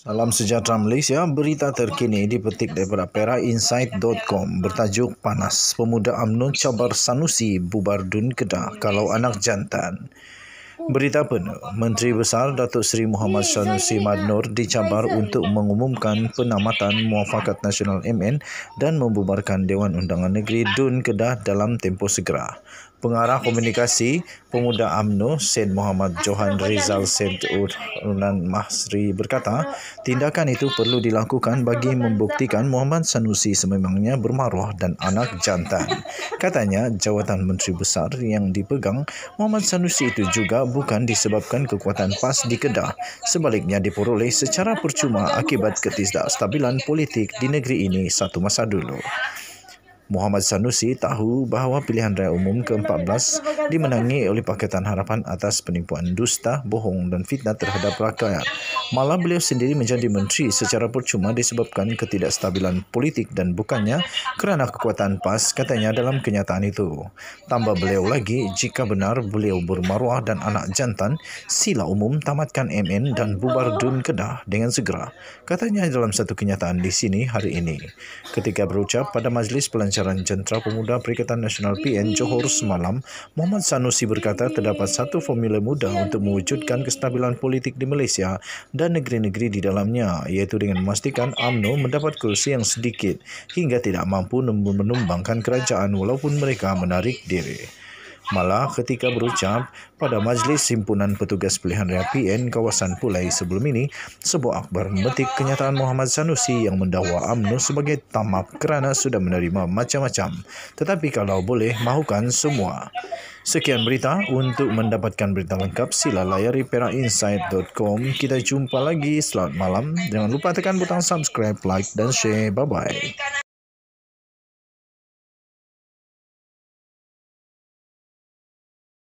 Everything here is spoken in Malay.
Salam sejahtera Malaysia, berita terkini dipetik daripada perainsight.com bertajuk Panas Pemuda UMNO Cabar Sanusi Bubar Dun Kedah Kalau Anak Jantan. Berita penuh, Menteri Besar Datuk Seri Muhammad Sanusi Madnur dicabar untuk mengumumkan penamatan Muafakat Nasional MN dan membubarkan Dewan Undangan Negeri Dun Kedah dalam tempoh segera. Pengarah Komunikasi Pemuda UMNO Sen Muhammad Johan Rizal Sen Urunan Mahsri berkata, tindakan itu perlu dilakukan bagi membuktikan Muhammad Sanusi sememangnya bermaruah dan anak jantan. Katanya, jawatan Menteri Besar yang dipegang Muhammad Sanusi itu juga bukan disebabkan kekuatan PAS di Kedah. Sebaliknya diperoleh secara percuma akibat ketidakstabilan politik di negeri ini satu masa dulu. Muhammad Sanusi tahu bahawa pilihan raya umum ke-14 dimenangi oleh Pakatan Harapan atas penipuan dusta, bohong dan fitnah terhadap rakyat. Malah beliau sendiri menjadi menteri secara percuma disebabkan ketidakstabilan politik dan bukannya kerana kekuatan PAS katanya dalam kenyataan itu. Tambah beliau lagi, jika benar beliau bermaruah dan anak jantan, sila umum tamatkan MN dan bubar dun kedah dengan segera. Katanya dalam satu kenyataan di sini hari ini. Ketika berucap pada majlis pelancaran Jentera Pemuda Perikatan Nasional PN Johor semalam, Muhammad Sanusi berkata terdapat satu formula muda untuk mewujudkan kestabilan politik di Malaysia dan negeri-negeri di dalamnya iaitu dengan memastikan UMNO mendapat kerusi yang sedikit hingga tidak mampu menumbangkan kerajaan walaupun mereka menarik diri. Malah ketika berucap pada majlis simpunan petugas pilihan raya PN kawasan Pulai sebelum ini, Sebo akbar memetik kenyataan Muhammad Sanusi yang mendakwa UMNO sebagai tamak kerana sudah menerima macam-macam. Tetapi kalau boleh, mahukan semua. Sekian berita. Untuk mendapatkan berita lengkap, sila layari perainsight.com. Kita jumpa lagi selamat malam. Jangan lupa tekan butang subscribe, like dan share. Bye-bye.